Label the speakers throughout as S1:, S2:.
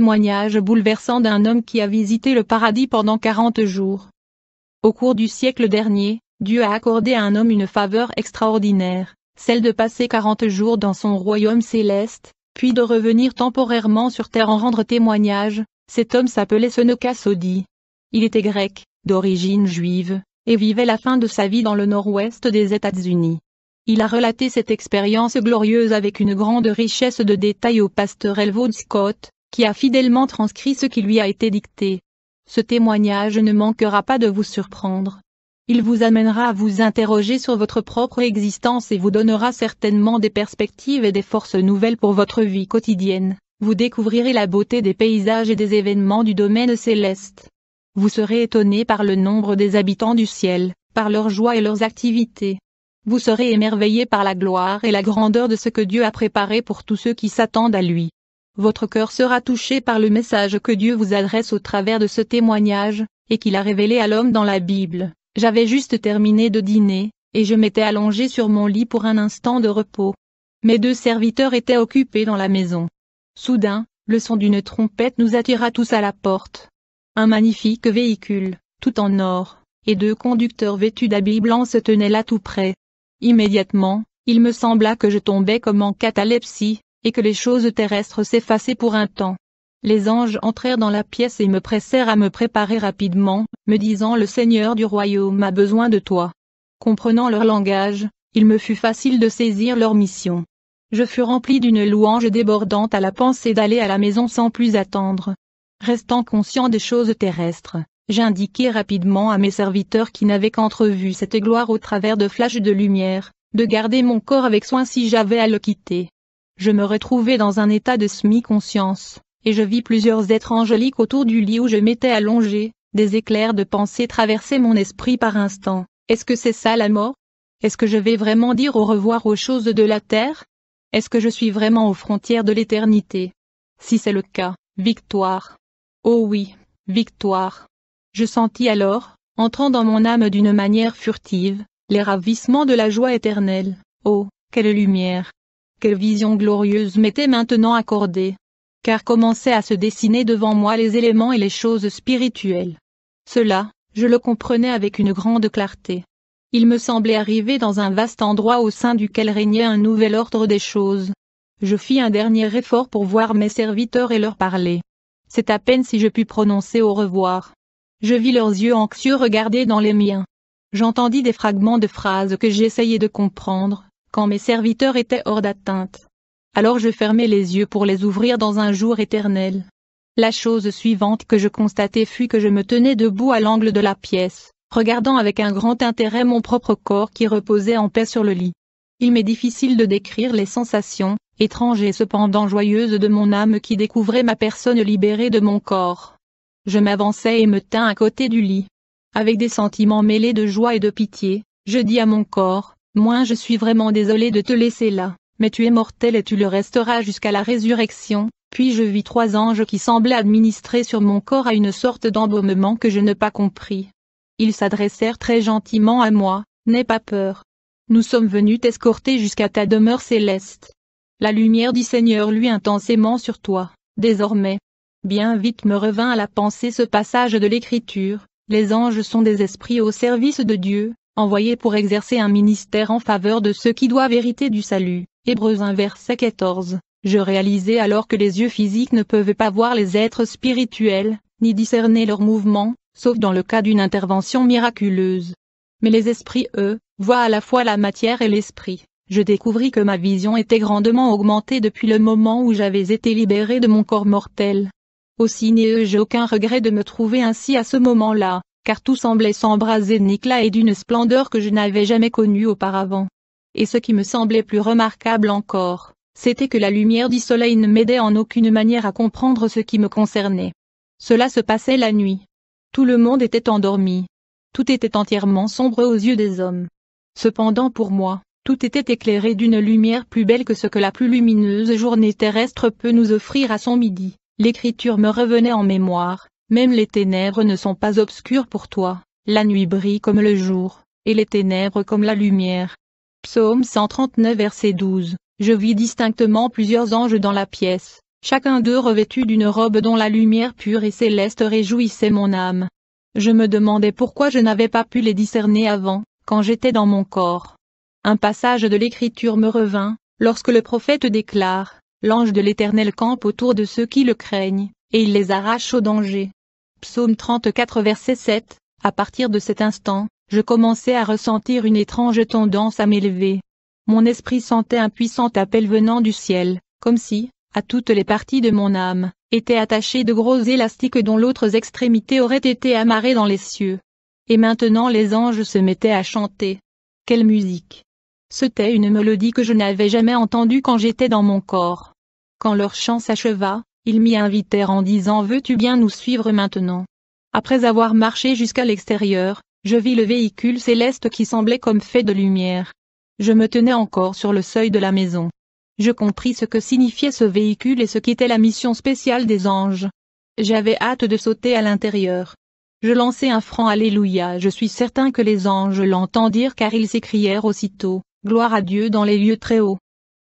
S1: témoignage bouleversant d'un homme qui a visité le paradis pendant 40 jours. Au cours du siècle dernier, Dieu a accordé à un homme une faveur extraordinaire, celle de passer 40 jours dans son royaume céleste, puis de revenir temporairement sur terre en rendre témoignage, cet homme s'appelait Senoka Il était grec, d'origine juive, et vivait la fin de sa vie dans le nord-ouest des États-Unis. Il a relaté cette expérience glorieuse avec une grande richesse de détails au pasteur Elwood Scott, qui a fidèlement transcrit ce qui lui a été dicté. Ce témoignage ne manquera pas de vous surprendre. Il vous amènera à vous interroger sur votre propre existence et vous donnera certainement des perspectives et des forces nouvelles pour votre vie quotidienne. Vous découvrirez la beauté des paysages et des événements du domaine céleste. Vous serez étonné par le nombre des habitants du ciel, par leur joie et leurs activités. Vous serez émerveillé par la gloire et la grandeur de ce que Dieu a préparé pour tous ceux qui s'attendent à lui votre cœur sera touché par le message que Dieu vous adresse au travers de ce témoignage, et qu'il a révélé à l'homme dans la Bible. J'avais juste terminé de dîner, et je m'étais allongé sur mon lit pour un instant de repos. Mes deux serviteurs étaient occupés dans la maison. Soudain, le son d'une trompette nous attira tous à la porte. Un magnifique véhicule, tout en or, et deux conducteurs vêtus d'habits blancs se tenaient là tout près. Immédiatement, il me sembla que je tombais comme en catalepsie, et que les choses terrestres s'effaçaient pour un temps. Les anges entrèrent dans la pièce et me pressèrent à me préparer rapidement, me disant le Seigneur du royaume a besoin de toi. Comprenant leur langage, il me fut facile de saisir leur mission. Je fus rempli d'une louange débordante à la pensée d'aller à la maison sans plus attendre. Restant conscient des choses terrestres, j'indiquai rapidement à mes serviteurs qui n'avaient qu'entrevu cette gloire au travers de flashs de lumière, de garder mon corps avec soin si j'avais à le quitter. Je me retrouvais dans un état de semi-conscience, et je vis plusieurs êtres angéliques autour du lit où je m'étais allongé, des éclairs de pensée traversaient mon esprit par instants. Est-ce que c'est ça la mort Est-ce que je vais vraiment dire au revoir aux choses de la terre Est-ce que je suis vraiment aux frontières de l'éternité Si c'est le cas, victoire. Oh oui, victoire. Je sentis alors, entrant dans mon âme d'une manière furtive, les ravissements de la joie éternelle. Oh, quelle lumière quelle vision glorieuse m'était maintenant accordée Car commençaient à se dessiner devant moi les éléments et les choses spirituelles. Cela, je le comprenais avec une grande clarté. Il me semblait arriver dans un vaste endroit au sein duquel régnait un nouvel ordre des choses. Je fis un dernier effort pour voir mes serviteurs et leur parler. C'est à peine si je pus prononcer au revoir. Je vis leurs yeux anxieux regarder dans les miens. J'entendis des fragments de phrases que j'essayais de comprendre, quand mes serviteurs étaient hors d'atteinte. Alors je fermais les yeux pour les ouvrir dans un jour éternel. La chose suivante que je constatai fut que je me tenais debout à l'angle de la pièce, regardant avec un grand intérêt mon propre corps qui reposait en paix sur le lit. Il m'est difficile de décrire les sensations, étranges et cependant joyeuses de mon âme qui découvrait ma personne libérée de mon corps. Je m'avançai et me tins à côté du lit. Avec des sentiments mêlés de joie et de pitié, je dis à mon corps, moi je suis vraiment désolé de te laisser là, mais tu es mortel et tu le resteras jusqu'à la résurrection, puis je vis trois anges qui semblaient administrer sur mon corps à une sorte d'embaumement que je n'ai pas compris. Ils s'adressèrent très gentiment à moi, n'aie pas peur. Nous sommes venus t'escorter jusqu'à ta demeure céleste. La lumière du Seigneur lui intensément sur toi, désormais. Bien vite me revint à la pensée ce passage de l'Écriture, les anges sont des esprits au service de Dieu, envoyé pour exercer un ministère en faveur de ceux qui doivent hériter du salut. Hébreux 1 verset 14. Je réalisais alors que les yeux physiques ne peuvent pas voir les êtres spirituels, ni discerner leurs mouvements, sauf dans le cas d'une intervention miraculeuse. Mais les esprits, eux, voient à la fois la matière et l'esprit. Je découvris que ma vision était grandement augmentée depuis le moment où j'avais été libéré de mon corps mortel. Aussi n'ai-je aucun regret de me trouver ainsi à ce moment-là car tout semblait s'embraser d'éclats et d'une splendeur que je n'avais jamais connue auparavant. Et ce qui me semblait plus remarquable encore, c'était que la lumière du soleil ne m'aidait en aucune manière à comprendre ce qui me concernait. Cela se passait la nuit. Tout le monde était endormi. Tout était entièrement sombre aux yeux des hommes. Cependant pour moi, tout était éclairé d'une lumière plus belle que ce que la plus lumineuse journée terrestre peut nous offrir à son midi. L'écriture me revenait en mémoire, même les ténèbres ne sont pas obscures pour toi, la nuit brille comme le jour, et les ténèbres comme la lumière. Psaume 139 verset 12 Je vis distinctement plusieurs anges dans la pièce, chacun d'eux revêtu d'une robe dont la lumière pure et céleste réjouissait mon âme. Je me demandais pourquoi je n'avais pas pu les discerner avant, quand j'étais dans mon corps. Un passage de l'Écriture me revint, lorsque le prophète déclare, L'ange de l'Éternel campe autour de ceux qui le craignent, et il les arrache au danger. Psaume 34 verset 7, à partir de cet instant, je commençais à ressentir une étrange tendance à m'élever. Mon esprit sentait un puissant appel venant du ciel, comme si, à toutes les parties de mon âme, étaient attachés de gros élastiques dont l'autre extrémité aurait été amarrée dans les cieux. Et maintenant les anges se mettaient à chanter. Quelle musique C'était une mélodie que je n'avais jamais entendue quand j'étais dans mon corps. Quand leur chant s'acheva, ils m'y invitèrent en disant veux-tu bien nous suivre maintenant Après avoir marché jusqu'à l'extérieur, je vis le véhicule céleste qui semblait comme fait de lumière. Je me tenais encore sur le seuil de la maison. Je compris ce que signifiait ce véhicule et ce qu'était la mission spéciale des anges. J'avais hâte de sauter à l'intérieur. Je lançai un franc Alléluia, je suis certain que les anges l'entendirent car ils s'écrièrent aussitôt, Gloire à Dieu dans les lieux très hauts.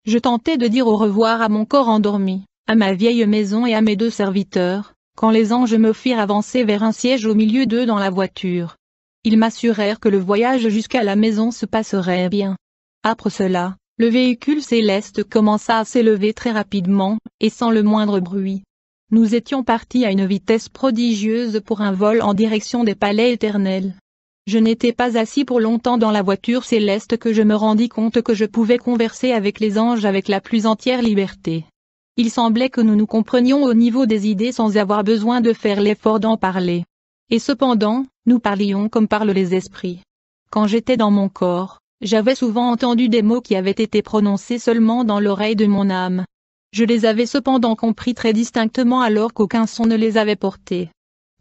S1: Je tentais de dire au revoir à mon corps endormi à ma vieille maison et à mes deux serviteurs, quand les anges me firent avancer vers un siège au milieu d'eux dans la voiture. Ils m'assurèrent que le voyage jusqu'à la maison se passerait bien. Après cela, le véhicule céleste commença à s'élever très rapidement, et sans le moindre bruit. Nous étions partis à une vitesse prodigieuse pour un vol en direction des palais éternels. Je n'étais pas assis pour longtemps dans la voiture céleste que je me rendis compte que je pouvais converser avec les anges avec la plus entière liberté. Il semblait que nous nous comprenions au niveau des idées sans avoir besoin de faire l'effort d'en parler. Et cependant, nous parlions comme parlent les esprits. Quand j'étais dans mon corps, j'avais souvent entendu des mots qui avaient été prononcés seulement dans l'oreille de mon âme. Je les avais cependant compris très distinctement alors qu'aucun son ne les avait portés.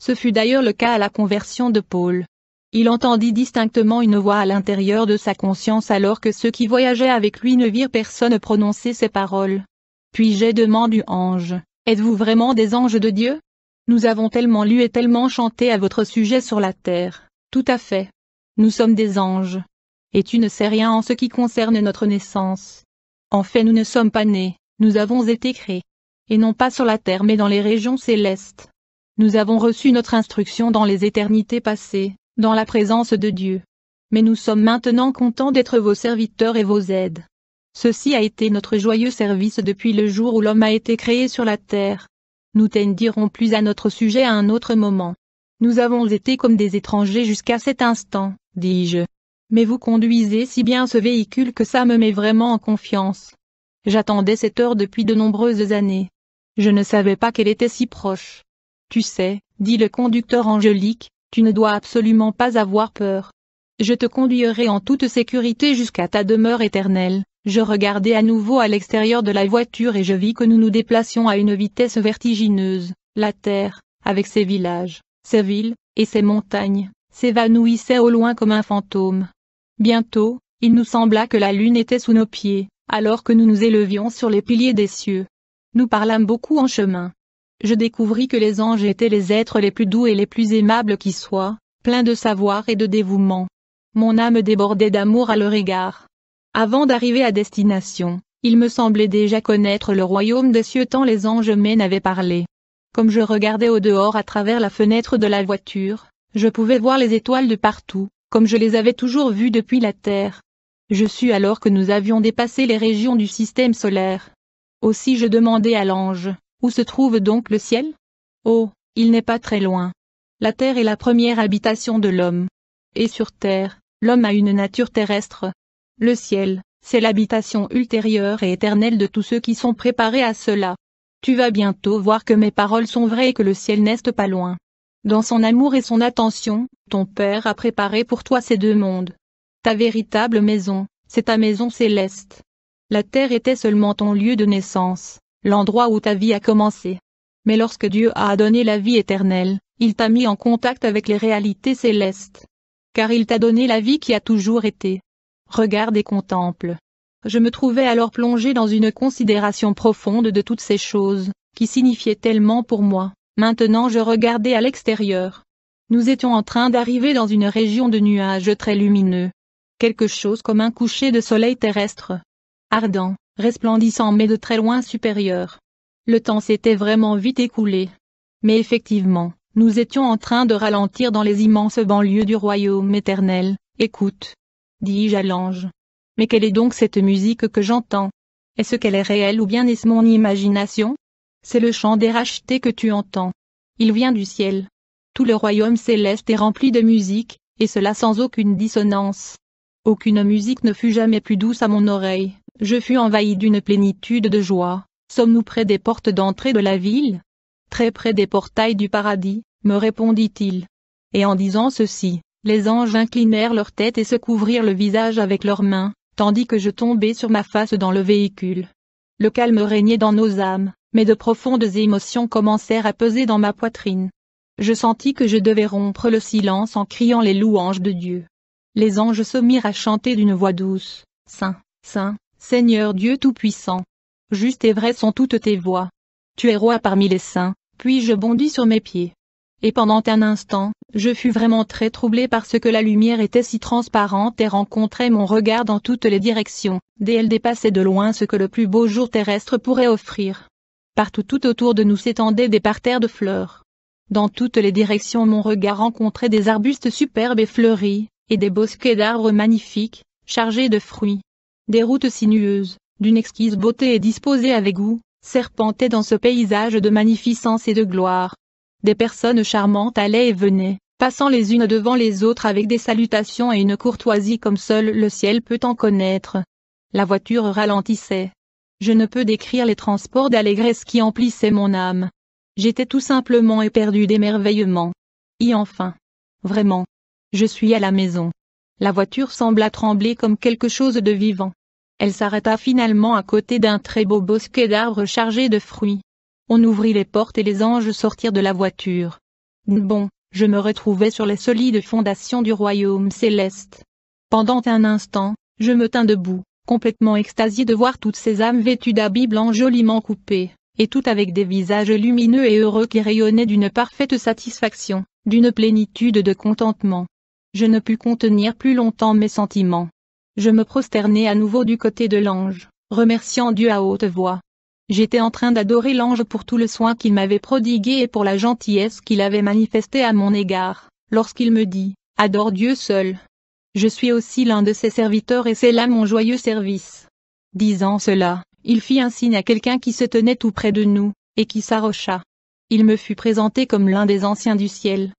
S1: Ce fut d'ailleurs le cas à la conversion de Paul. Il entendit distinctement une voix à l'intérieur de sa conscience alors que ceux qui voyageaient avec lui ne virent personne prononcer ces paroles. Puis j'ai demandé ange, êtes-vous vraiment des anges de Dieu Nous avons tellement lu et tellement chanté à votre sujet sur la terre. Tout à fait. Nous sommes des anges. Et tu ne sais rien en ce qui concerne notre naissance. En fait nous ne sommes pas nés, nous avons été créés. Et non pas sur la terre mais dans les régions célestes. Nous avons reçu notre instruction dans les éternités passées, dans la présence de Dieu. Mais nous sommes maintenant contents d'être vos serviteurs et vos aides. Ceci a été notre joyeux service depuis le jour où l'homme a été créé sur la terre. Nous t'aiderons plus à notre sujet à un autre moment. Nous avons été comme des étrangers jusqu'à cet instant, dis-je. Mais vous conduisez si bien ce véhicule que ça me met vraiment en confiance. J'attendais cette heure depuis de nombreuses années. Je ne savais pas qu'elle était si proche. Tu sais, dit le conducteur Angélique, tu ne dois absolument pas avoir peur. Je te conduirai en toute sécurité jusqu'à ta demeure éternelle. Je regardai à nouveau à l'extérieur de la voiture et je vis que nous nous déplaçions à une vitesse vertigineuse. La terre, avec ses villages, ses villes, et ses montagnes, s'évanouissait au loin comme un fantôme. Bientôt, il nous sembla que la lune était sous nos pieds, alors que nous nous élevions sur les piliers des cieux. Nous parlâmes beaucoup en chemin. Je découvris que les anges étaient les êtres les plus doux et les plus aimables qui soient, pleins de savoir et de dévouement. Mon âme débordait d'amour à leur égard. Avant d'arriver à destination, il me semblait déjà connaître le royaume des cieux tant les anges m'en n'avaient parlé. Comme je regardais au dehors à travers la fenêtre de la voiture, je pouvais voir les étoiles de partout, comme je les avais toujours vues depuis la Terre. Je sus alors que nous avions dépassé les régions du système solaire. Aussi je demandai à l'ange, où se trouve donc le ciel Oh, il n'est pas très loin. La Terre est la première habitation de l'homme et sur terre, l'homme a une nature terrestre. Le ciel, c'est l'habitation ultérieure et éternelle de tous ceux qui sont préparés à cela. Tu vas bientôt voir que mes paroles sont vraies et que le ciel n'est pas loin. Dans son amour et son attention, ton Père a préparé pour toi ces deux mondes. Ta véritable maison, c'est ta maison céleste. La terre était seulement ton lieu de naissance, l'endroit où ta vie a commencé. Mais lorsque Dieu a donné la vie éternelle, il t'a mis en contact avec les réalités célestes car il t'a donné la vie qui a toujours été. Regarde et contemple. Je me trouvais alors plongé dans une considération profonde de toutes ces choses, qui signifiaient tellement pour moi. Maintenant je regardais à l'extérieur. Nous étions en train d'arriver dans une région de nuages très lumineux. Quelque chose comme un coucher de soleil terrestre. Ardent, resplendissant mais de très loin supérieur. Le temps s'était vraiment vite écoulé. Mais effectivement, nous étions en train de ralentir dans les immenses banlieues du royaume éternel, écoute. Dis-je à l'ange. Mais quelle est donc cette musique que j'entends Est-ce qu'elle est réelle ou bien est-ce mon imagination C'est le chant des rachetés que tu entends. Il vient du ciel. Tout le royaume céleste est rempli de musique, et cela sans aucune dissonance. Aucune musique ne fut jamais plus douce à mon oreille, je fus envahi d'une plénitude de joie. Sommes-nous près des portes d'entrée de la ville Très près des portails du paradis, me répondit-il. Et en disant ceci, les anges inclinèrent leur tête et se couvrirent le visage avec leurs mains, tandis que je tombais sur ma face dans le véhicule. Le calme régnait dans nos âmes, mais de profondes émotions commencèrent à peser dans ma poitrine. Je sentis que je devais rompre le silence en criant les louanges de Dieu. Les anges se mirent à chanter d'une voix douce, Saint, Saint, Seigneur Dieu Tout-Puissant. Juste et vrai sont toutes tes voix. Tu es roi parmi les saints, puis je bondis sur mes pieds et pendant un instant, je fus vraiment très troublé parce que la lumière était si transparente et rencontrait mon regard dans toutes les directions, dès elle dépassait de loin ce que le plus beau jour terrestre pourrait offrir. Partout tout autour de nous s'étendaient des parterres de fleurs. Dans toutes les directions mon regard rencontrait des arbustes superbes et fleuris, et des bosquets d'arbres magnifiques, chargés de fruits. Des routes sinueuses, d'une exquise beauté et disposées avec goût, serpentaient dans ce paysage de magnificence et de gloire, des personnes charmantes allaient et venaient, passant les unes devant les autres avec des salutations et une courtoisie comme seul le ciel peut en connaître. La voiture ralentissait. Je ne peux décrire les transports d'allégresse qui emplissaient mon âme. J'étais tout simplement éperdu d'émerveillement. Et enfin. Vraiment. Je suis à la maison. La voiture sembla trembler comme quelque chose de vivant. Elle s'arrêta finalement à côté d'un très beau bosquet d'arbres chargés de fruits. On ouvrit les portes et les anges sortirent de la voiture. Bon, je me retrouvais sur les solides fondations du royaume céleste. Pendant un instant, je me tins debout, complètement extasié de voir toutes ces âmes vêtues d'habits blancs joliment coupés, et toutes avec des visages lumineux et heureux qui rayonnaient d'une parfaite satisfaction, d'une plénitude de contentement. Je ne pus contenir plus longtemps mes sentiments. Je me prosternai à nouveau du côté de l'ange, remerciant Dieu à haute voix. J'étais en train d'adorer l'ange pour tout le soin qu'il m'avait prodigué et pour la gentillesse qu'il avait manifestée à mon égard, lorsqu'il me dit, adore Dieu seul. Je suis aussi l'un de ses serviteurs et c'est là mon joyeux service. Disant cela, il fit un signe à quelqu'un qui se tenait tout près de nous, et qui s'arrocha. Il me fut présenté comme l'un des anciens du ciel.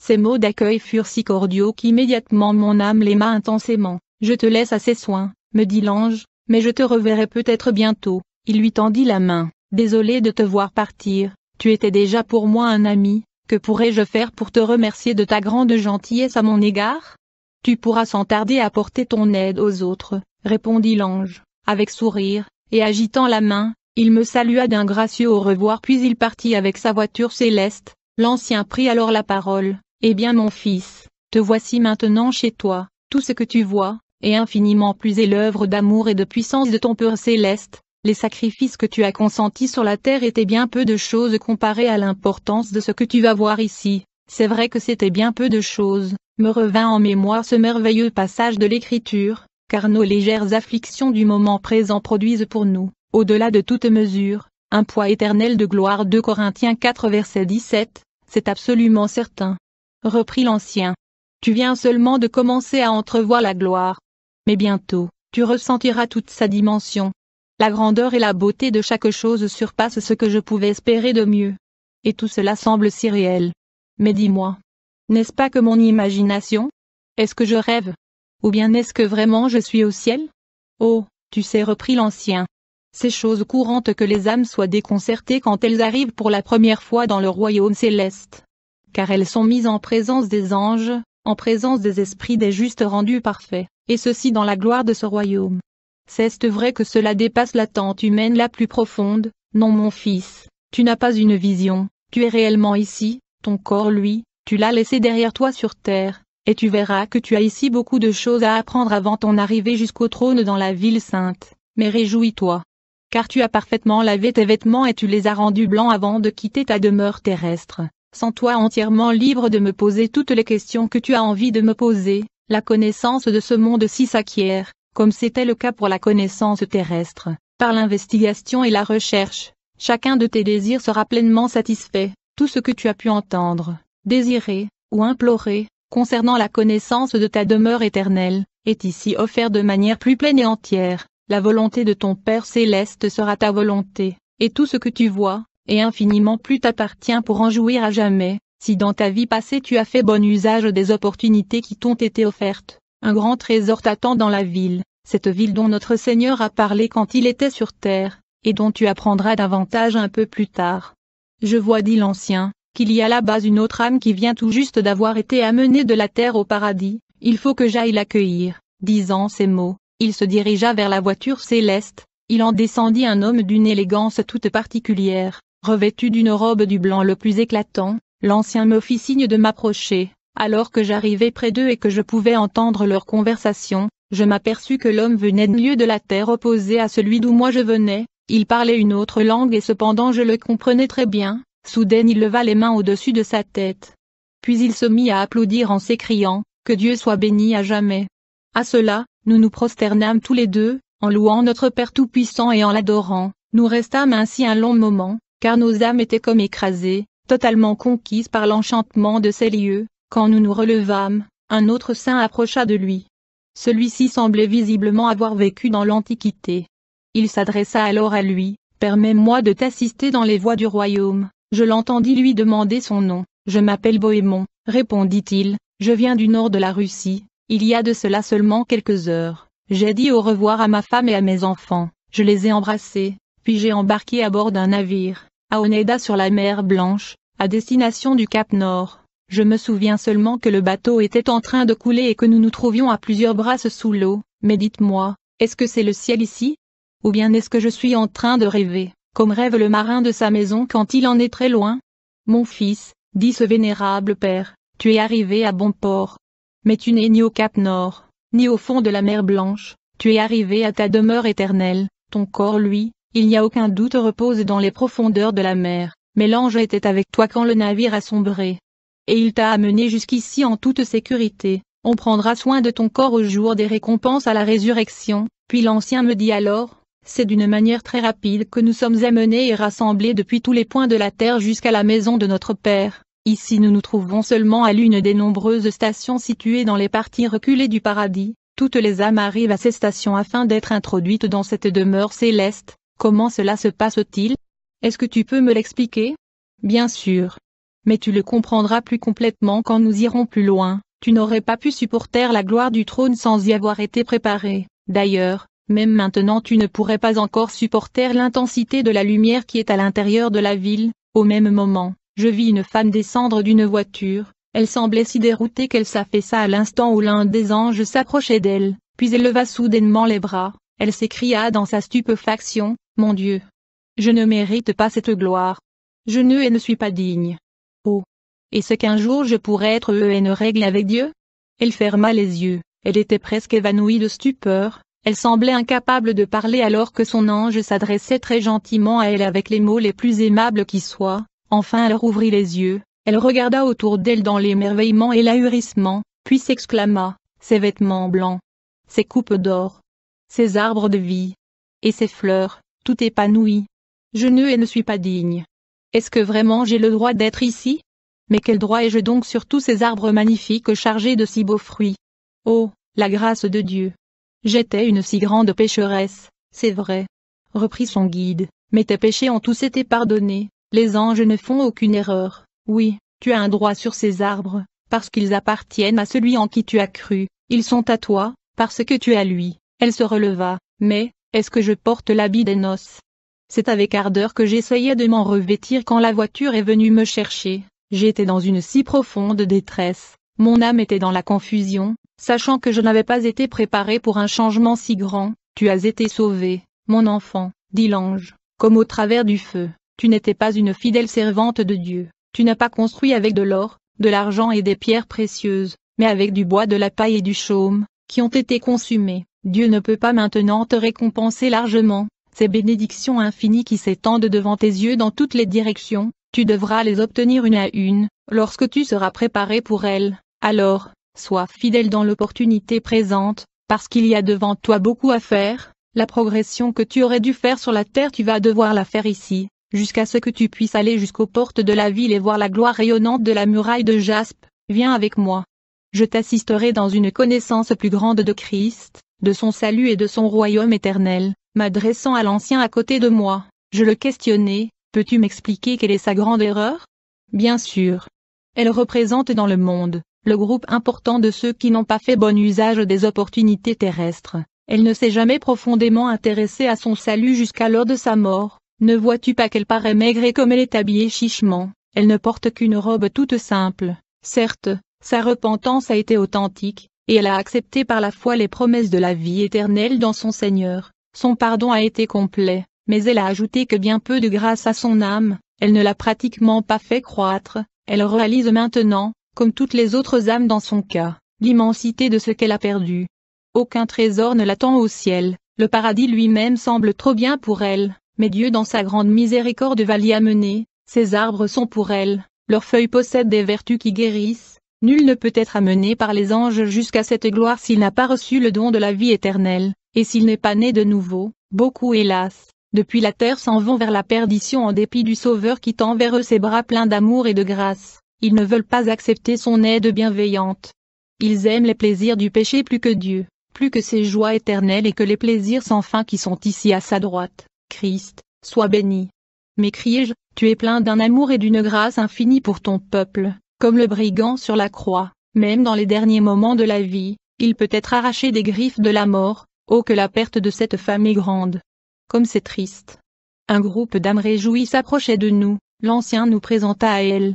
S1: Ses mots d'accueil furent si cordiaux qu'immédiatement mon âme l'aima intensément. Je te laisse à ses soins, me dit l'ange, mais je te reverrai peut-être bientôt, il lui tendit la main. Désolé de te voir partir, tu étais déjà pour moi un ami, que pourrais-je faire pour te remercier de ta grande gentillesse à mon égard Tu pourras sans tarder apporter ton aide aux autres, répondit l'ange, avec sourire, et agitant la main, il me salua d'un gracieux au revoir puis il partit avec sa voiture céleste, l'ancien prit alors la parole, Eh bien mon fils, te voici maintenant chez toi, tout ce que tu vois, et infiniment plus est l'œuvre d'amour et de puissance de ton Père céleste, les sacrifices que tu as consentis sur la terre étaient bien peu de choses comparées à l'importance de ce que tu vas voir ici. C'est vrai que c'était bien peu de choses, me revint en mémoire ce merveilleux passage de l'Écriture, car nos légères afflictions du moment présent produisent pour nous, au-delà de toute mesure, un poids éternel de gloire 2 Corinthiens 4 verset 17, c'est absolument certain. Reprit l'ancien. Tu viens seulement de commencer à entrevoir la gloire. Mais bientôt, tu ressentiras toute sa dimension, la grandeur et la beauté de chaque chose surpassent ce que je pouvais espérer de mieux. Et tout cela semble si réel. Mais dis-moi, n'est-ce pas que mon imagination Est-ce que je rêve Ou bien est-ce que vraiment je suis au ciel Oh, tu sais, reprit l'ancien. C'est chose courante que les âmes soient déconcertées quand elles arrivent pour la première fois dans le royaume céleste. Car elles sont mises en présence des anges, en présence des esprits des justes rendus parfaits, et ceci dans la gloire de ce royaume. C'est vrai que cela dépasse l'attente humaine la plus profonde, non mon fils, tu n'as pas une vision, tu es réellement ici, ton corps lui, tu l'as laissé derrière toi sur terre, et tu verras que tu as ici beaucoup de choses à apprendre avant ton arrivée jusqu'au trône dans la ville sainte, mais réjouis-toi. Car tu as parfaitement lavé tes vêtements et tu les as rendus blancs avant de quitter ta demeure terrestre. Sens-toi entièrement libre de me poser toutes les questions que tu as envie de me poser, la connaissance de ce monde si s'acquiert, comme c'était le cas pour la connaissance terrestre, par l'investigation et la recherche. Chacun de tes désirs sera pleinement satisfait, tout ce que tu as pu entendre, désirer, ou implorer, concernant la connaissance de ta demeure éternelle, est ici offert de manière plus pleine et entière, la volonté de ton Père céleste sera ta volonté, et tout ce que tu vois, et infiniment plus t'appartient pour en jouir à jamais, si dans ta vie passée tu as fait bon usage des opportunités qui t'ont été offertes. Un grand trésor t'attend dans la ville, cette ville dont notre Seigneur a parlé quand il était sur terre, et dont tu apprendras davantage un peu plus tard. Je vois, dit l'ancien, qu'il y a là-bas une autre âme qui vient tout juste d'avoir été amenée de la terre au paradis, il faut que j'aille l'accueillir. Disant ces mots, il se dirigea vers la voiture céleste, il en descendit un homme d'une élégance toute particulière, revêtu d'une robe du blanc le plus éclatant, l'ancien me fit signe de m'approcher, alors que j'arrivais près d'eux et que je pouvais entendre leur conversation, je m'aperçus que l'homme venait de lieu de la terre opposée à celui d'où moi je venais, il parlait une autre langue et cependant je le comprenais très bien, soudain il leva les mains au-dessus de sa tête. Puis il se mit à applaudir en s'écriant, que Dieu soit béni à jamais. À cela, nous nous prosternâmes tous les deux, en louant notre Père Tout-Puissant et en l'adorant, nous restâmes ainsi un long moment, car nos âmes étaient comme écrasées, totalement conquises par l'enchantement de ces lieux, quand nous nous relevâmes, un autre saint approcha de lui. Celui-ci semblait visiblement avoir vécu dans l'Antiquité. Il s'adressa alors à lui, « Permets-moi de t'assister dans les voies du royaume. » Je l'entendis lui demander son nom. « Je m'appelle Bohémon, » répondit-il, « je viens du nord de la Russie, il y a de cela seulement quelques heures. J'ai dit au revoir à ma femme et à mes enfants, je les ai embrassés, puis j'ai embarqué à bord d'un navire, à Oneda sur la mer Blanche, à destination du Cap Nord. Je me souviens seulement que le bateau était en train de couler et que nous nous trouvions à plusieurs brasses sous l'eau, mais dites-moi, est-ce que c'est le ciel ici Ou bien est-ce que je suis en train de rêver, comme rêve le marin de sa maison quand il en est très loin Mon fils, dit ce vénérable père, tu es arrivé à bon port. Mais tu n'es ni au Cap Nord, ni au fond de la mer Blanche, tu es arrivé à ta demeure éternelle, ton corps lui, il n'y a aucun doute repose dans les profondeurs de la mer, mais l'ange était avec toi quand le navire a sombré et il t'a amené jusqu'ici en toute sécurité. On prendra soin de ton corps au jour des récompenses à la résurrection. Puis l'ancien me dit alors, c'est d'une manière très rapide que nous sommes amenés et rassemblés depuis tous les points de la terre jusqu'à la maison de notre Père. Ici nous nous trouvons seulement à l'une des nombreuses stations situées dans les parties reculées du paradis. Toutes les âmes arrivent à ces stations afin d'être introduites dans cette demeure céleste. Comment cela se passe-t-il Est-ce que tu peux me l'expliquer Bien sûr mais tu le comprendras plus complètement quand nous irons plus loin. Tu n'aurais pas pu supporter la gloire du trône sans y avoir été préparé. D'ailleurs, même maintenant tu ne pourrais pas encore supporter l'intensité de la lumière qui est à l'intérieur de la ville. Au même moment, je vis une femme descendre d'une voiture. Elle semblait si déroutée qu'elle s'affaissa à l'instant où l'un des anges s'approchait d'elle, puis elle leva soudainement les bras. Elle s'écria dans sa stupéfaction, Mon Dieu! Je ne mérite pas cette gloire. Je ne et ne suis pas digne. Et ce qu'un jour je pourrais être une règle avec Dieu Elle ferma les yeux, elle était presque évanouie de stupeur, elle semblait incapable de parler alors que son ange s'adressait très gentiment à elle avec les mots les plus aimables qui soient, enfin elle rouvrit les yeux, elle regarda autour d'elle dans l'émerveillement et l'ahurissement, puis s'exclama, ces vêtements blancs, ces coupes d'or, ces arbres de vie, et ces fleurs, tout épanoui. Je ne et ne suis pas digne. Est-ce que vraiment j'ai le droit d'être ici mais quel droit ai-je donc sur tous ces arbres magnifiques chargés de si beaux fruits Oh, la grâce de Dieu J'étais une si grande pécheresse, c'est vrai. Reprit son guide, mais tes péchés ont tous été pardonnés, les anges ne font aucune erreur. Oui, tu as un droit sur ces arbres, parce qu'ils appartiennent à celui en qui tu as cru, ils sont à toi, parce que tu es à lui. Elle se releva, mais, est-ce que je porte l'habit des noces C'est avec ardeur que j'essayais de m'en revêtir quand la voiture est venue me chercher. J'étais dans une si profonde détresse, mon âme était dans la confusion, sachant que je n'avais pas été préparé pour un changement si grand, tu as été sauvé, mon enfant, dit l'ange, comme au travers du feu, tu n'étais pas une fidèle servante de Dieu, tu n'as pas construit avec de l'or, de l'argent et des pierres précieuses, mais avec du bois de la paille et du chaume, qui ont été consumés, Dieu ne peut pas maintenant te récompenser largement, ces bénédictions infinies qui s'étendent devant tes yeux dans toutes les directions, tu devras les obtenir une à une, lorsque tu seras préparé pour elles. Alors, sois fidèle dans l'opportunité présente, parce qu'il y a devant toi beaucoup à faire, la progression que tu aurais dû faire sur la terre tu vas devoir la faire ici, jusqu'à ce que tu puisses aller jusqu'aux portes de la ville et voir la gloire rayonnante de la muraille de jaspe, viens avec moi. Je t'assisterai dans une connaissance plus grande de Christ, de son salut et de son royaume éternel, m'adressant à l'ancien à côté de moi, je le questionnai, Peux-tu m'expliquer quelle est sa grande erreur Bien sûr. Elle représente dans le monde, le groupe important de ceux qui n'ont pas fait bon usage des opportunités terrestres. Elle ne s'est jamais profondément intéressée à son salut jusqu'à l'heure de sa mort. Ne vois-tu pas qu'elle paraît maigre et comme elle est habillée chichement, elle ne porte qu'une robe toute simple. Certes, sa repentance a été authentique, et elle a accepté par la foi les promesses de la vie éternelle dans son Seigneur. Son pardon a été complet, mais elle a ajouté que bien peu de grâce à son âme, elle ne l'a pratiquement pas fait croître, elle réalise maintenant, comme toutes les autres âmes dans son cas, l'immensité de ce qu'elle a perdu. Aucun trésor ne l'attend au ciel, le paradis lui-même semble trop bien pour elle, mais Dieu dans sa grande miséricorde va l'y amener, ses arbres sont pour elle, leurs feuilles possèdent des vertus qui guérissent, nul ne peut être amené par les anges jusqu'à cette gloire s'il n'a pas reçu le don de la vie éternelle, et s'il n'est pas né de nouveau, beaucoup hélas, depuis la terre s'en vont vers la perdition en dépit du Sauveur qui tend vers eux ses bras pleins d'amour et de grâce. Ils ne veulent pas accepter son aide bienveillante. Ils aiment les plaisirs du péché plus que Dieu, plus que ses joies éternelles et que les plaisirs sans fin qui sont ici à sa droite. Christ, soit béni. Mais je tu es plein d'un amour et d'une grâce infinie pour ton peuple, comme le brigand sur la croix, même dans les derniers moments de la vie, il peut être arraché des griffes de la mort, oh que la perte de cette femme est grande, comme c'est triste. Un groupe d'âmes réjouies s'approchait de nous, l'ancien nous présenta à elle.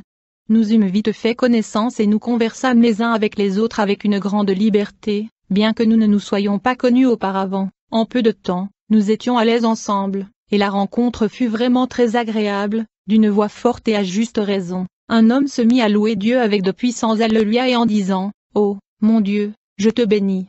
S1: Nous eûmes vite fait connaissance et nous conversâmes les uns avec les autres avec une grande liberté, bien que nous ne nous soyons pas connus auparavant. En peu de temps, nous étions à l'aise ensemble, et la rencontre fut vraiment très agréable, d'une voix forte et à juste raison. Un homme se mit à louer Dieu avec de puissants alléluia et en disant, Oh, mon Dieu, je te bénis.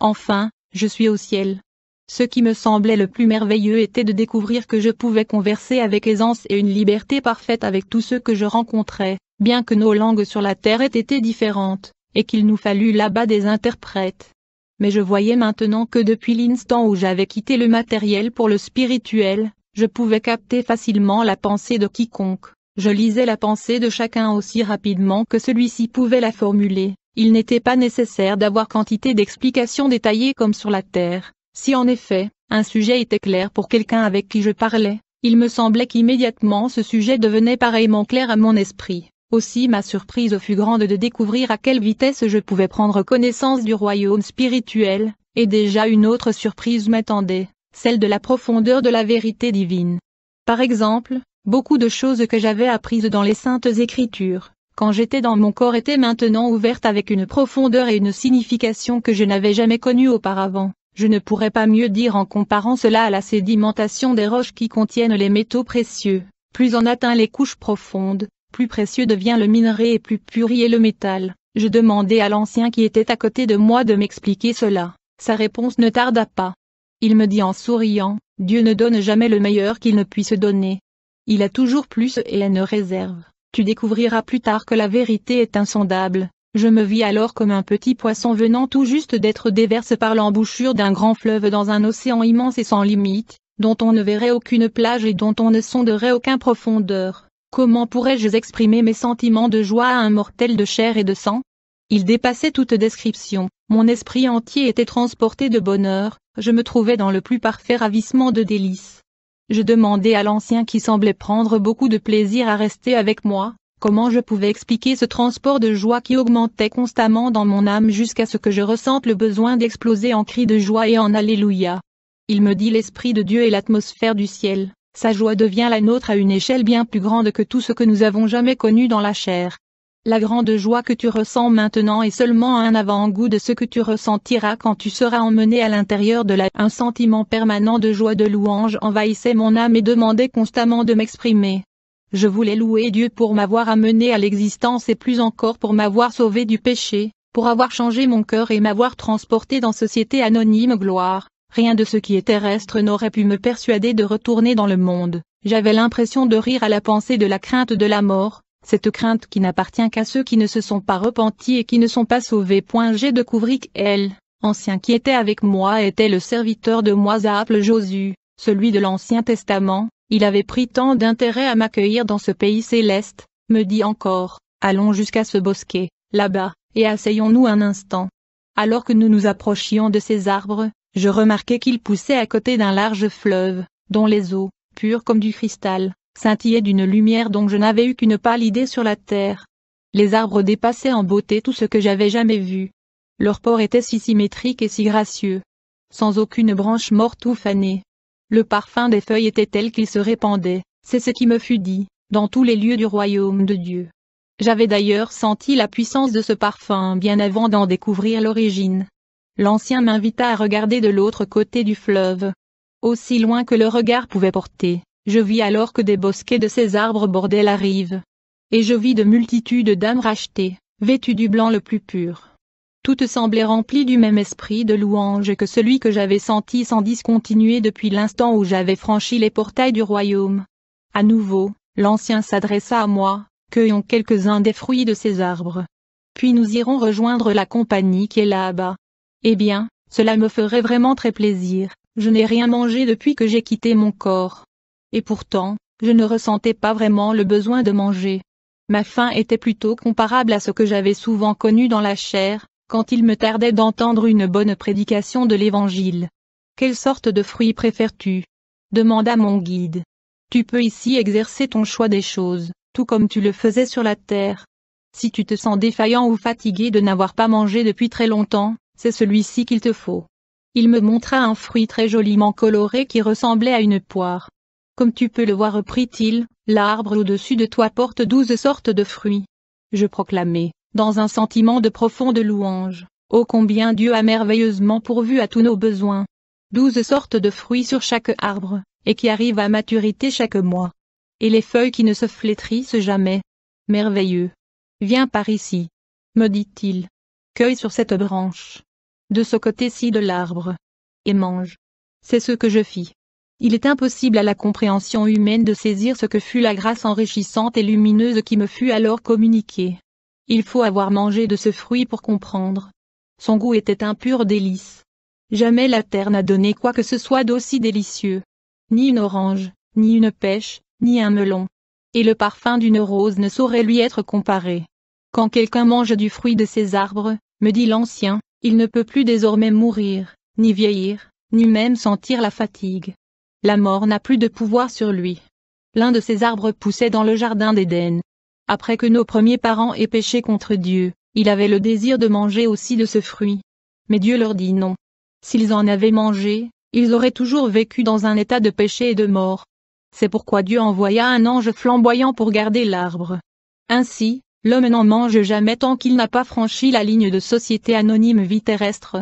S1: Enfin, je suis au ciel. Ce qui me semblait le plus merveilleux était de découvrir que je pouvais converser avec aisance et une liberté parfaite avec tous ceux que je rencontrais, bien que nos langues sur la terre aient été différentes, et qu'il nous fallut là-bas des interprètes. Mais je voyais maintenant que depuis l'instant où j'avais quitté le matériel pour le spirituel, je pouvais capter facilement la pensée de quiconque. Je lisais la pensée de chacun aussi rapidement que celui-ci pouvait la formuler. Il n'était pas nécessaire d'avoir quantité d'explications détaillées comme sur la Terre. Si en effet, un sujet était clair pour quelqu'un avec qui je parlais, il me semblait qu'immédiatement ce sujet devenait pareillement clair à mon esprit. Aussi ma surprise fut grande de découvrir à quelle vitesse je pouvais prendre connaissance du royaume spirituel, et déjà une autre surprise m'attendait, celle de la profondeur de la vérité divine. Par exemple, beaucoup de choses que j'avais apprises dans les saintes écritures, quand j'étais dans mon corps étaient maintenant ouvertes avec une profondeur et une signification que je n'avais jamais connues auparavant. Je ne pourrais pas mieux dire en comparant cela à la sédimentation des roches qui contiennent les métaux précieux. Plus on atteint les couches profondes, plus précieux devient le minerai et plus pur est le métal. Je demandai à l'ancien qui était à côté de moi de m'expliquer cela. Sa réponse ne tarda pas. Il me dit en souriant, Dieu ne donne jamais le meilleur qu'il ne puisse donner. Il a toujours plus et elle ne réserve. Tu découvriras plus tard que la vérité est insondable. Je me vis alors comme un petit poisson venant tout juste d'être déversé par l'embouchure d'un grand fleuve dans un océan immense et sans limite, dont on ne verrait aucune plage et dont on ne sonderait aucun profondeur. Comment pourrais-je exprimer mes sentiments de joie à un mortel de chair et de sang Il dépassait toute description, mon esprit entier était transporté de bonheur, je me trouvais dans le plus parfait ravissement de délices. Je demandai à l'ancien qui semblait prendre beaucoup de plaisir à rester avec moi, Comment je pouvais expliquer ce transport de joie qui augmentait constamment dans mon âme jusqu'à ce que je ressente le besoin d'exploser en cris de joie et en Alléluia. Il me dit l'Esprit de Dieu et l'atmosphère du ciel, sa joie devient la nôtre à une échelle bien plus grande que tout ce que nous avons jamais connu dans la chair. La grande joie que tu ressens maintenant est seulement un avant-goût de ce que tu ressentiras quand tu seras emmené à l'intérieur de la... Un sentiment permanent de joie de louange envahissait mon âme et demandait constamment de m'exprimer. Je voulais louer Dieu pour m'avoir amené à l'existence et plus encore pour m'avoir sauvé du péché, pour avoir changé mon cœur et m'avoir transporté dans société anonyme gloire. Rien de ce qui est terrestre n'aurait pu me persuader de retourner dans le monde. J'avais l'impression de rire à la pensée de la crainte de la mort, cette crainte qui n'appartient qu'à ceux qui ne se sont pas repentis et qui ne sont pas sauvés. J'ai découvert qu'elle, ancien qui était avec moi était le serviteur de moi à Josu, celui de l'Ancien Testament, il avait pris tant d'intérêt à m'accueillir dans ce pays céleste, me dit encore, allons jusqu'à ce bosquet, là-bas, et asseyons-nous un instant. Alors que nous nous approchions de ces arbres, je remarquai qu'ils poussaient à côté d'un large fleuve, dont les eaux, pures comme du cristal, scintillaient d'une lumière dont je n'avais eu qu'une pâle idée sur la terre. Les arbres dépassaient en beauté tout ce que j'avais jamais vu. Leur port était si symétrique et si gracieux. Sans aucune branche morte ou fanée, le parfum des feuilles était tel qu'il se répandait, c'est ce qui me fut dit, dans tous les lieux du royaume de Dieu. J'avais d'ailleurs senti la puissance de ce parfum bien avant d'en découvrir l'origine. L'ancien m'invita à regarder de l'autre côté du fleuve. Aussi loin que le regard pouvait porter, je vis alors que des bosquets de ces arbres bordaient la rive. Et je vis de multitudes d'âmes rachetées, vêtues du blanc le plus pur toutes semblaient remplies du même esprit de louange que celui que j'avais senti sans discontinuer depuis l'instant où j'avais franchi les portails du royaume. À nouveau, l'ancien s'adressa à moi, cueillons quelques-uns des fruits de ces arbres. Puis nous irons rejoindre la compagnie qui est là-bas. Eh bien, cela me ferait vraiment très plaisir, je n'ai rien mangé depuis que j'ai quitté mon corps. Et pourtant, je ne ressentais pas vraiment le besoin de manger. Ma faim était plutôt comparable à ce que j'avais souvent connu dans la chair, quand il me tardait d'entendre une bonne prédication de l'Évangile. Quelle sorte de fruit préfères-tu demanda mon guide. Tu peux ici exercer ton choix des choses, tout comme tu le faisais sur la terre. Si tu te sens défaillant ou fatigué de n'avoir pas mangé depuis très longtemps, c'est celui-ci qu'il te faut. Il me montra un fruit très joliment coloré qui ressemblait à une poire. Comme tu peux le voir reprit-il, l'arbre au-dessus de toi porte douze sortes de fruits. Je proclamai, dans un sentiment de profonde louange. Ô combien Dieu a merveilleusement pourvu à tous nos besoins. Douze sortes de fruits sur chaque arbre, et qui arrivent à maturité chaque mois. Et les feuilles qui ne se flétrissent jamais. Merveilleux. Viens par ici. Me dit-il. Cueille sur cette branche. De ce côté-ci de l'arbre. Et mange. C'est ce que je fis. Il est impossible à la compréhension humaine de saisir ce que fut la grâce enrichissante et lumineuse qui me fut alors communiquée. Il faut avoir mangé de ce fruit pour comprendre. Son goût était un pur délice. Jamais la terre n'a donné quoi que ce soit d'aussi délicieux. Ni une orange, ni une pêche, ni un melon. Et le parfum d'une rose ne saurait lui être comparé. Quand quelqu'un mange du fruit de ces arbres, me dit l'ancien, il ne peut plus désormais mourir, ni vieillir, ni même sentir la fatigue. La mort n'a plus de pouvoir sur lui. L'un de ces arbres poussait dans le jardin d'Éden, après que nos premiers parents aient péché contre Dieu, ils avaient le désir de manger aussi de ce fruit. Mais Dieu leur dit non. S'ils en avaient mangé, ils auraient toujours vécu dans un état de péché et de mort. C'est pourquoi Dieu envoya un ange flamboyant pour garder l'arbre. Ainsi, l'homme n'en mange jamais tant qu'il n'a pas franchi la ligne de société anonyme vie terrestre.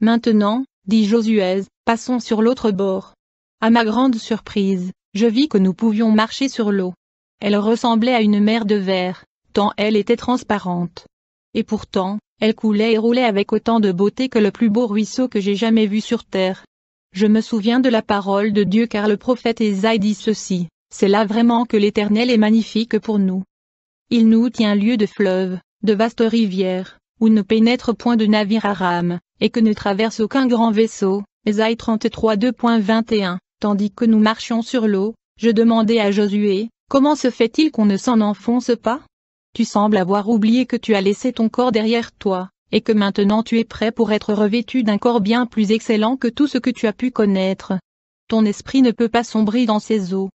S1: Maintenant, dit Josué, passons sur l'autre bord. À ma grande surprise, je vis que nous pouvions marcher sur l'eau. Elle ressemblait à une mer de verre, tant elle était transparente. Et pourtant, elle coulait et roulait avec autant de beauté que le plus beau ruisseau que j'ai jamais vu sur terre. Je me souviens de la parole de Dieu car le prophète Esaïe dit ceci, c'est là vraiment que l'Éternel est magnifique pour nous. Il nous tient lieu de fleuves, de vastes rivières, où ne pénètre point de navire à rame, et que ne traverse aucun grand vaisseau, Esaïe 33 2.21, tandis que nous marchions sur l'eau, je demandais à Josué, Comment se fait-il qu'on ne s'en enfonce pas Tu sembles avoir oublié que tu as laissé ton corps derrière toi, et que maintenant tu es prêt pour être revêtu d'un corps bien plus excellent que tout ce que tu as pu connaître. Ton esprit ne peut pas sombrer dans ces eaux.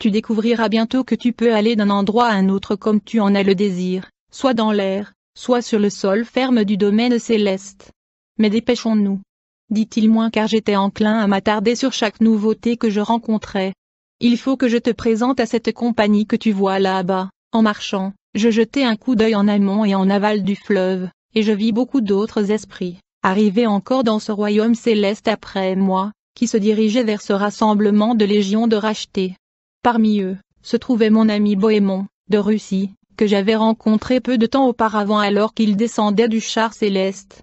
S1: Tu découvriras bientôt que tu peux aller d'un endroit à un autre comme tu en as le désir, soit dans l'air, soit sur le sol ferme du domaine céleste. Mais dépêchons-nous. Dit-il moins car j'étais enclin à m'attarder sur chaque nouveauté que je rencontrais. Il faut que je te présente à cette compagnie que tu vois là-bas. En marchant, je jetai un coup d'œil en amont et en aval du fleuve, et je vis beaucoup d'autres esprits, arrivés encore dans ce royaume céleste après moi, qui se dirigeaient vers ce rassemblement de légions de rachetés. Parmi eux, se trouvait mon ami Bohémond, de Russie, que j'avais rencontré peu de temps auparavant alors qu'il descendait du char céleste.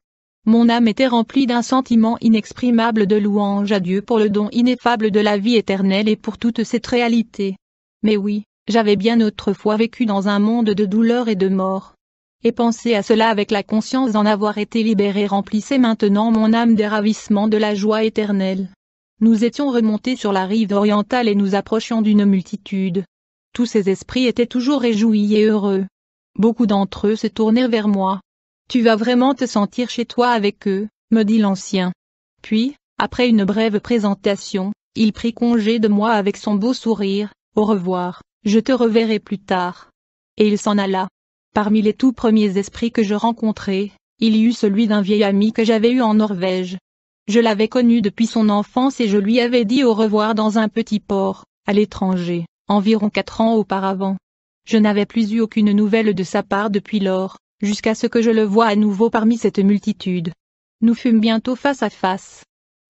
S1: Mon âme était remplie d'un sentiment inexprimable de louange à Dieu pour le don ineffable de la vie éternelle et pour toute cette réalité. Mais oui, j'avais bien autrefois vécu dans un monde de douleur et de mort. Et penser à cela avec la conscience d'en avoir été libéré remplissait maintenant mon âme des ravissements de la joie éternelle. Nous étions remontés sur la rive orientale et nous approchions d'une multitude. Tous ces esprits étaient toujours réjouis et heureux. Beaucoup d'entre eux se tournèrent vers moi. Tu vas vraiment te sentir chez toi avec eux, me dit l'ancien. Puis, après une brève présentation, il prit congé de moi avec son beau sourire, Au revoir, je te reverrai plus tard. Et il s'en alla. Parmi les tout premiers esprits que je rencontrai, il y eut celui d'un vieil ami que j'avais eu en Norvège. Je l'avais connu depuis son enfance et je lui avais dit au revoir dans un petit port, à l'étranger, environ quatre ans auparavant. Je n'avais plus eu aucune nouvelle de sa part depuis lors, jusqu'à ce que je le voie à nouveau parmi cette multitude. Nous fûmes bientôt face à face.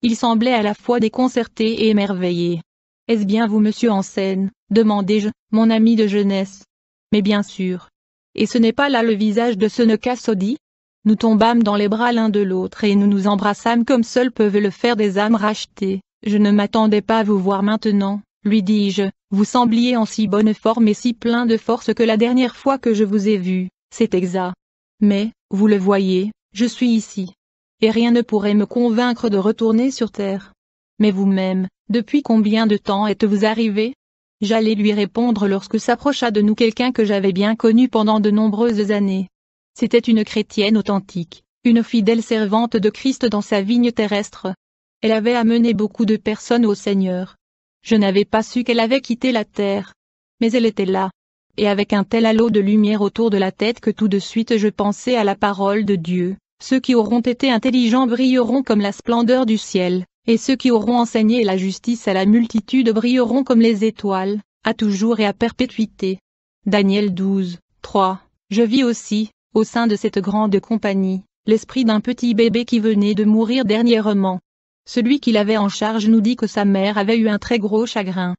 S1: Il semblait à la fois déconcerté et émerveillé. Est-ce bien vous, monsieur en scène demandai-je, mon ami de jeunesse. Mais bien sûr. Et ce n'est pas là le visage de ce Sodi Nous tombâmes dans les bras l'un de l'autre et nous nous embrassâmes comme seuls peuvent le faire des âmes rachetées. Je ne m'attendais pas à vous voir maintenant, lui dis-je, vous sembliez en si bonne forme et si plein de force que la dernière fois que je vous ai vu. C'est exact. Mais, vous le voyez, je suis ici. Et rien ne pourrait me convaincre de retourner sur Terre. Mais vous-même, depuis combien de temps êtes-vous arrivé J'allais lui répondre lorsque s'approcha de nous quelqu'un que j'avais bien connu pendant de nombreuses années. C'était une chrétienne authentique, une fidèle servante de Christ dans sa vigne terrestre. Elle avait amené beaucoup de personnes au Seigneur. Je n'avais pas su qu'elle avait quitté la terre. Mais elle était là, et avec un tel halo de lumière autour de la tête que tout de suite je pensais à la parole de Dieu. Ceux qui auront été intelligents brilleront comme la splendeur du ciel, et ceux qui auront enseigné la justice à la multitude brilleront comme les étoiles, à toujours et à perpétuité. Daniel 12, 3. Je vis aussi, au sein de cette grande compagnie, l'esprit d'un petit bébé qui venait de mourir dernièrement. Celui qui l'avait en charge nous dit que sa mère avait eu un très gros chagrin,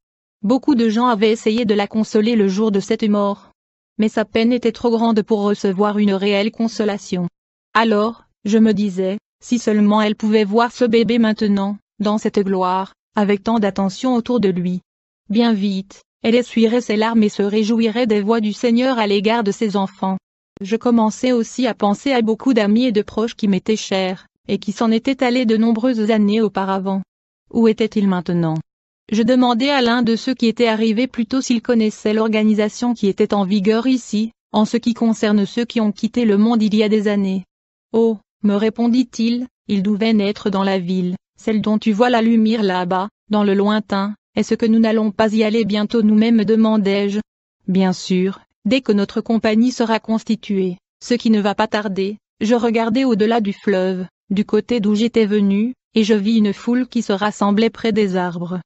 S1: Beaucoup de gens avaient essayé de la consoler le jour de cette mort. Mais sa peine était trop grande pour recevoir une réelle consolation. Alors, je me disais, si seulement elle pouvait voir ce bébé maintenant, dans cette gloire, avec tant d'attention autour de lui. Bien vite, elle essuierait ses larmes et se réjouirait des voix du Seigneur à l'égard de ses enfants. Je commençais aussi à penser à beaucoup d'amis et de proches qui m'étaient chers, et qui s'en étaient allés de nombreuses années auparavant. Où étaient-ils maintenant je demandai à l'un de ceux qui étaient arrivés plus tôt s'il connaissait l'organisation qui était en vigueur ici, en ce qui concerne ceux qui ont quitté le monde il y a des années. Oh, me répondit-il, ils devaient naître dans la ville, celle dont tu vois la lumière là-bas, dans le lointain, est-ce que nous n'allons pas y aller bientôt nous-mêmes demandai-je. Bien sûr, dès que notre compagnie sera constituée, ce qui ne va pas tarder, je regardai au-delà du fleuve, du côté d'où j'étais venu, et je vis une foule qui se rassemblait près des arbres.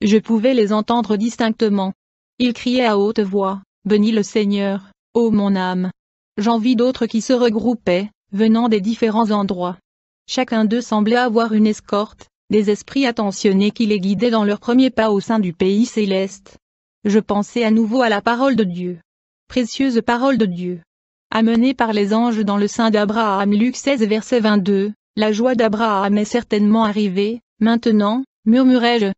S1: Je pouvais les entendre distinctement. Ils criaient à haute voix, Bénis le Seigneur, ô mon âme. J'en vis d'autres qui se regroupaient, venant des différents endroits. Chacun d'eux semblait avoir une escorte, des esprits attentionnés qui les guidaient dans leurs premiers pas au sein du pays céleste. Je pensais à nouveau à la parole de Dieu. Précieuse parole de Dieu. Amenée par les anges dans le sein d'Abraham Luc 16 verset 22, la joie d'Abraham est certainement arrivée, maintenant, murmurai-je,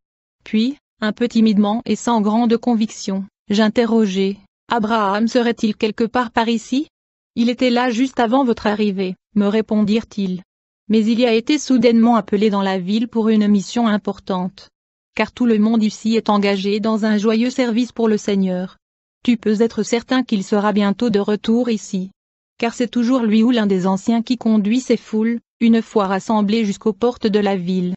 S1: puis, un peu timidement et sans grande conviction, j'interrogeai. Abraham serait-il quelque part par ici Il était là juste avant votre arrivée, me répondirent-ils. Mais il y a été soudainement appelé dans la ville pour une mission importante. Car tout le monde ici est engagé dans un joyeux service pour le Seigneur. Tu peux être certain qu'il sera bientôt de retour ici. Car c'est toujours lui ou l'un des anciens qui conduit ces foules, une fois rassemblées jusqu'aux portes de la ville.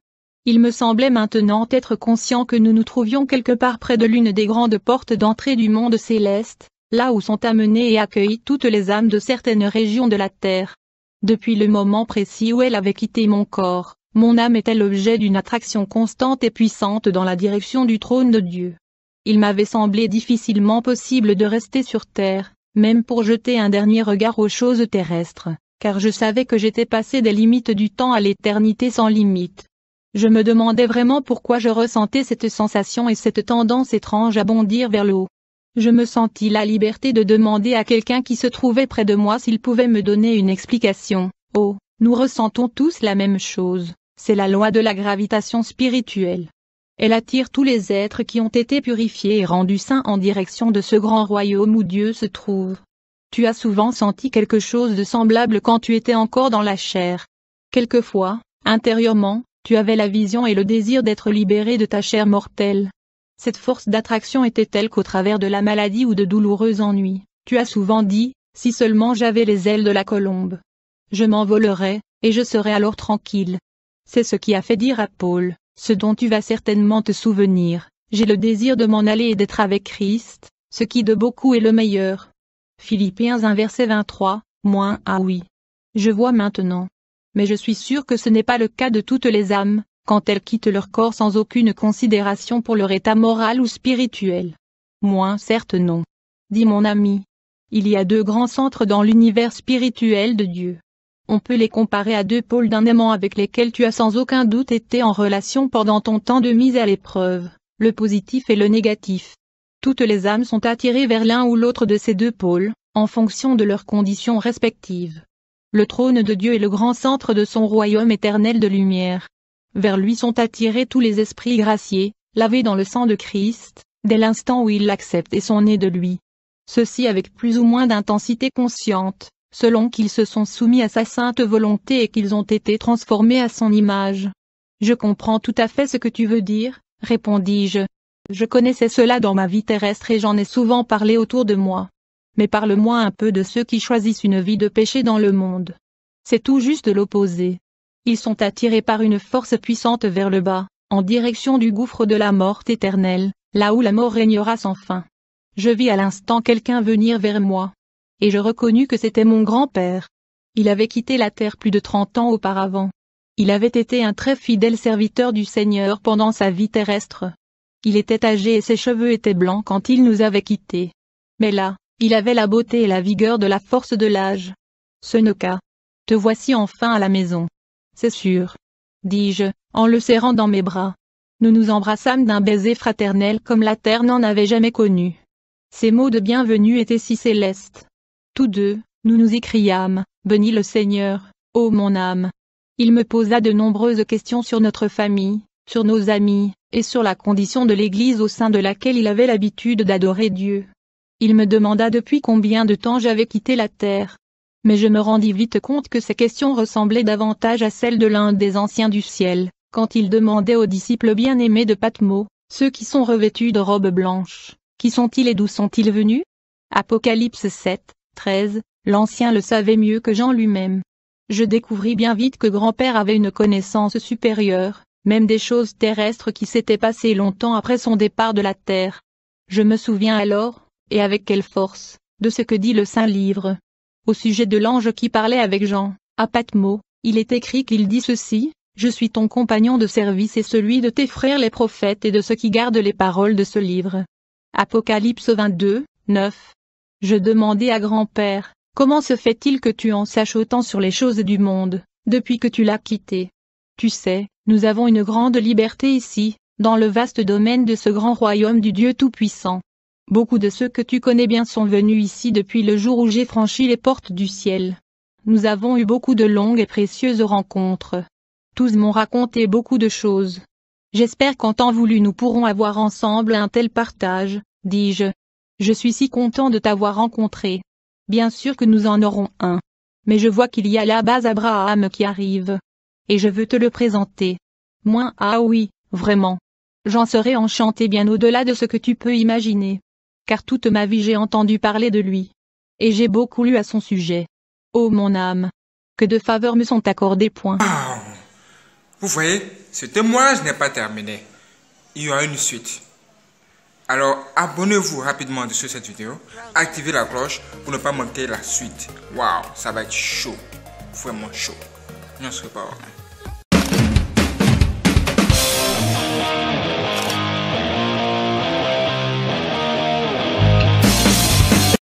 S1: Il me semblait maintenant être conscient que nous nous trouvions quelque part près de l'une des grandes portes d'entrée du monde céleste, là où sont amenées et accueillies toutes les âmes de certaines régions de la terre. Depuis le moment précis où elle avait quitté mon corps, mon âme était l'objet d'une attraction constante et puissante dans la direction du trône de Dieu. Il m'avait semblé difficilement possible de rester sur terre, même pour jeter un dernier regard aux choses terrestres, car je savais que j'étais passé des limites du temps à l'éternité sans limite je me demandais vraiment pourquoi je ressentais cette sensation et cette tendance étrange à bondir vers le haut. Je me sentis la liberté de demander à quelqu'un qui se trouvait près de moi s'il pouvait me donner une explication. Oh, nous ressentons tous la même chose, c'est la loi de la gravitation spirituelle. Elle attire tous les êtres qui ont été purifiés et rendus saints en direction de ce grand royaume où Dieu se trouve. Tu as souvent senti quelque chose de semblable quand tu étais encore dans la chair. Quelquefois, intérieurement, tu avais la vision et le désir d'être libéré de ta chair mortelle. Cette force d'attraction était telle qu'au travers de la maladie ou de douloureux ennuis, tu as souvent dit, si seulement j'avais les ailes de la colombe. Je m'envolerais, et je serais alors tranquille. C'est ce qui a fait dire à Paul, ce dont tu vas certainement te souvenir, j'ai le désir de m'en aller et d'être avec Christ, ce qui de beaucoup est le meilleur. Philippiens 1 verset 23, moins ah oui. Je vois maintenant, mais je suis sûr que ce n'est pas le cas de toutes les âmes, quand elles quittent leur corps sans aucune considération pour leur état moral ou spirituel. Moins certes non. Dit mon ami. Il y a deux grands centres dans l'univers spirituel de Dieu. On peut les comparer à deux pôles d'un aimant avec lesquels tu as sans aucun doute été en relation pendant ton temps de mise à l'épreuve, le positif et le négatif. Toutes les âmes sont attirées vers l'un ou l'autre de ces deux pôles, en fonction de leurs conditions respectives. Le trône de Dieu est le grand centre de son royaume éternel de lumière. Vers lui sont attirés tous les esprits graciés, lavés dans le sang de Christ, dès l'instant où ils l'acceptent et sont nés de lui. Ceci avec plus ou moins d'intensité consciente, selon qu'ils se sont soumis à sa sainte volonté et qu'ils ont été transformés à son image. Je comprends tout à fait ce que tu veux dire, répondis-je. Je connaissais cela dans ma vie terrestre et j'en ai souvent parlé autour de moi mais parle-moi un peu de ceux qui choisissent une vie de péché dans le monde. C'est tout juste l'opposé. Ils sont attirés par une force puissante vers le bas, en direction du gouffre de la mort éternelle, là où la mort régnera sans fin. Je vis à l'instant quelqu'un venir vers moi. Et je reconnus que c'était mon grand-père. Il avait quitté la terre plus de trente ans auparavant. Il avait été un très fidèle serviteur du Seigneur pendant sa vie terrestre. Il était âgé et ses cheveux étaient blancs quand il nous avait quittés. Mais là, il avait la beauté et la vigueur de la force de l'âge. Seneca. Te voici enfin à la maison. C'est sûr. Dis-je, en le serrant dans mes bras. Nous nous embrassâmes d'un baiser fraternel comme la terre n'en avait jamais connu. Ces mots de bienvenue étaient si célestes. Tous deux, nous nous écriâmes, bénis le Seigneur, ô mon âme. Il me posa de nombreuses questions sur notre famille, sur nos amis, et sur la condition de l'Église au sein de laquelle il avait l'habitude d'adorer Dieu. Il me demanda depuis combien de temps j'avais quitté la Terre. Mais je me rendis vite compte que ces questions ressemblaient davantage à celles de l'un des anciens du ciel, quand il demandait aux disciples bien-aimés de Patmo, ceux qui sont revêtus de robes blanches, qui sont-ils et d'où sont-ils venus Apocalypse 7, 13, l'ancien le savait mieux que Jean lui-même. Je découvris bien vite que grand-père avait une connaissance supérieure, même des choses terrestres qui s'étaient passées longtemps après son départ de la terre. Je me souviens alors, et avec quelle force, de ce que dit le Saint Livre. Au sujet de l'ange qui parlait avec Jean, à Patmos, il est écrit qu'il dit ceci, Je suis ton compagnon de service et celui de tes frères les prophètes et de ceux qui gardent les paroles de ce livre. Apocalypse 22, 9. Je demandai à grand-père, Comment se fait-il que tu en saches autant sur les choses du monde, depuis que tu l'as quitté Tu sais, nous avons une grande liberté ici, dans le vaste domaine de ce grand royaume du Dieu Tout-Puissant. Beaucoup de ceux que tu connais bien sont venus ici depuis le jour où j'ai franchi les portes du ciel. Nous avons eu beaucoup de longues et précieuses rencontres. Tous m'ont raconté beaucoup de choses. J'espère qu'en temps voulu nous pourrons avoir ensemble un tel partage, dis-je. Je suis si content de t'avoir rencontré. Bien sûr que nous en aurons un. Mais je vois qu'il y a la base Abraham qui arrive. Et je veux te le présenter. Moins ah oui, vraiment. J'en serais enchanté bien au-delà de ce que tu peux imaginer car toute ma vie j'ai entendu parler de lui. Et j'ai beaucoup lu à son sujet. oh, mon âme, que de faveurs me sont accordées point. Ah.
S2: vous voyez, ce témoignage n'est pas terminé. Il y aura une suite. Alors abonnez-vous rapidement sur cette vidéo, activez la cloche pour ne pas manquer la suite. Waouh, ça va être chaud, vraiment chaud. N'en serait pas